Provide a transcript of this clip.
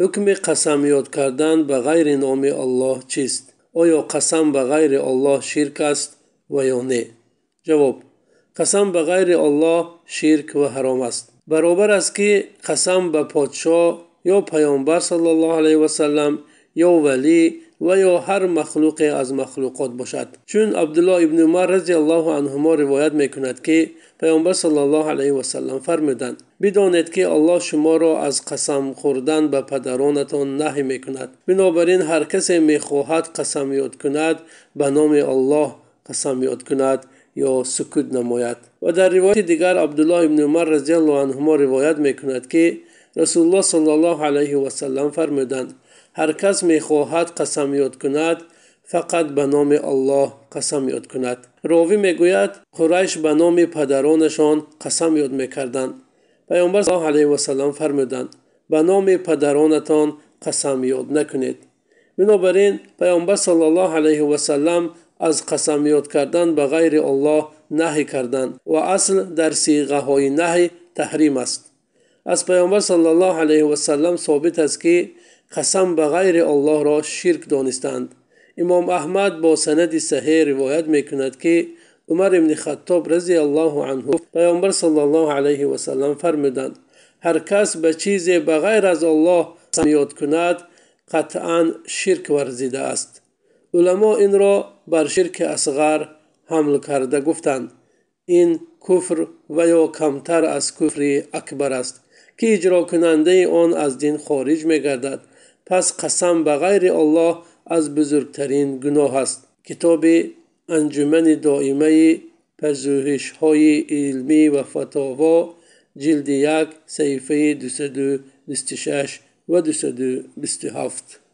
ҳукми қасам ёд кардан ба ғайри номи аллоҳ чист оё қасам ба ғайри аллоҳ ширк аст ва ё не ҷавоб қасам ба ғайри аллоҳ ширк ва ҳаром аст баробар аст ки қасам ба подшоҳ ё паёнбар сал ал васалам ё вали ва ё ҳар махлуқе аз махлуқот бошад чун абдулло ибни умар разия аллоҳу анҳумо ривоят мекунад ки паёмбар саавасалам фармуданд бидонед ки аллоҳ шуморо аз қасам хӯрдан ба падаронатон наҳӣ мекунад бинобар ин ҳар касе мехоҳад қасам ёд кунад ба номи аллоҳ қасам ёд кунад ё сукут намояд ва дар ривояти дигар абдулло ибни умар разиалло анҳумо ривоят мекунад ки رسول الله صلی الله علیه و سلم فرمودند هر کس میخواهد قسم یاد کند فقط به نام الله قسم یاد کند راوی میگوید قریش به نام پدرانشان قسم یاد میکردند پیامبر صلی الله علیه و سلم فرمودند به نام پدرانتان قسم یاد نکنید بنابر این پیامبر صلی الله علیه و سلم از قسم یاد کردن به غیر الله نهی کردند و اصل در صیغه های نهی تحریم است аз паёмбар сали ллоҳ алайҳи васалам собит аст ки қасам ба ғайри аллоҳро ширк донистанд имом аҳмад бо санади саҳеҳ ривоят мекунад ки умар ибни хаттоб разия аллоҳу анҳу паёмбар сали ллоҳ алайҳи васалам фармуданд ҳар кас ба чизе ба ғайр аз аллоҳ самёд кунад қатъан ширк варзидааст улмо инро бар ширки асғар ҳамл карда гуфтанд ин куфр ва ё камтар аз куфри акбар аст ки иҷрокунандаи он аз дин хориҷ мегардад пас қасам ба ғайри оллоҳ аз бузургтарин гуноҳ аст китоби анҷумани доимаи пазӯҳишҳои илмӣ ва фатово ҷилди як саҳифаи 226 ва 227